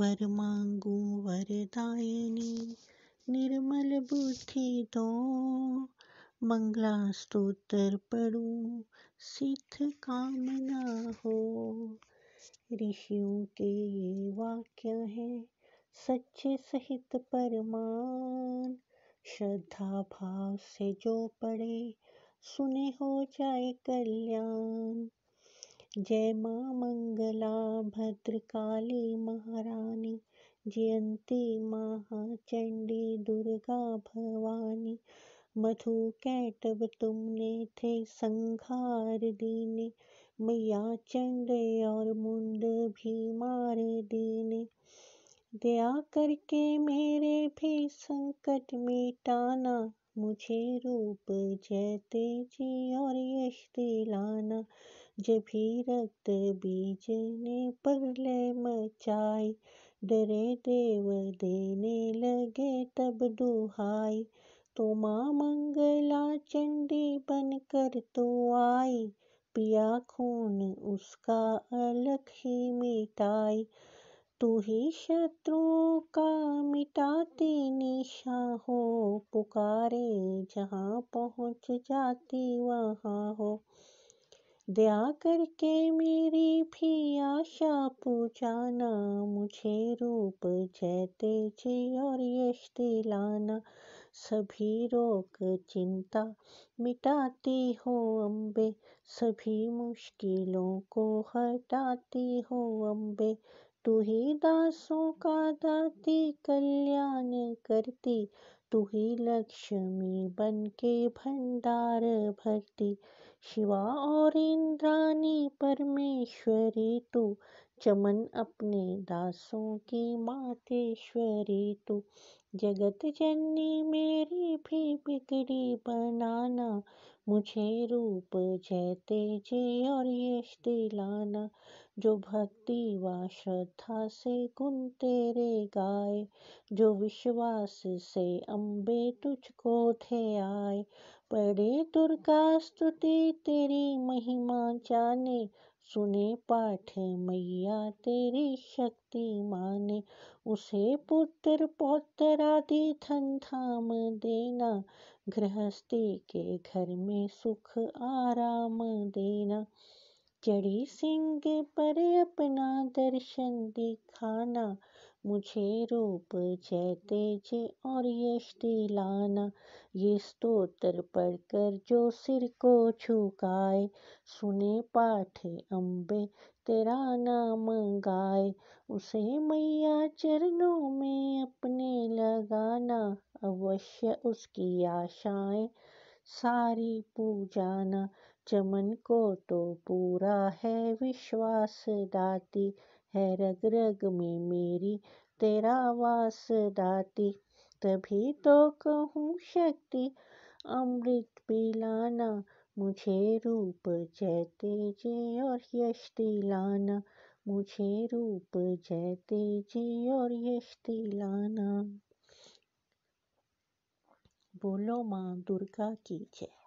वर मांगू वरदायिनी निर्मल बुद्धि दो मंगला स्तोत्र पढ़ू सिद्ध कामना हो ऋषियों के ये वाक्य हैं सच्चे सहित परमान श्रद्धा भाव से जो पढ़े सुने हो जाए कल्याण जय मां मंगला भद्रकाली महारानी जयंती महाचंडी दुर्गा भवानी मधु कैटब तुमने थे संघार दीने मैया चंड और मुंड भी मार दीने दया करके मेरे भी संकट मिटाना मुझे रूप जय तेजी और यश दिला जभी रक्त ने प्रलय मचाई डरे देव देने लगे तब दुहाई तो माँ मंगला चंडी बनकर तो आई पिया खून उसका अलख ही मिटाई तू ही शत्रुओं का मिटाती निशा हो पुकारे जहाँ पहुँच जाती वहाँ हो दया करके मेरी भी आशा पूछाना मुझे रूप जय तेजी और यश दिलाना सभी रोग चिंता मिटाती हो अम्बे सभी मुश्किलों को हटाती हो अम्बे तू ही दासों का दाती कल्याण करती तू ही लक्ष्मी बन के भंडार भरती शिवा और इंद्राणी परमेश्वरी तू चमन अपने दासों की मातेश्वरी तू जगत जननी मेरी भी बिगड़ी बनाना मुझे रूप जय तेजय और यश दिलाना जो भक्ति व श्रद्धा से गुण तेरे गाए जो विश्वास से अम्बे तुझको थे आए पढ़े दुर्गा स्तुति तेरी महिमा जाने सुने पाठ मैया तेरी शक्ति माने उसे पुत्र पौत्र आदि धन धाम देना गृहस्थी के घर में सुख आराम देना चढ़ी सिंह पर अपना दर्शन दिखाना मुझे रूप जयतेज और यश दिलाना ये स्तोत्र पढ़कर जो सिर को झुकाए सुने पाठे अम्बे तेरा नाम गाए उसे मैया चरणों में अपने लगाना अवश्य उसकी आशाएं सारी पूजाना चमन को तो पूरा है विश्वास दाती है रग रग में मेरी तेरा वास दाती तभी तो कहूँ शक्ति अमृत पिलाना मुझे रूप जय जे और यश दिलाना मुझे रूप जय तेजी और यश दिलाना बोलो माँ दुर्गा की जय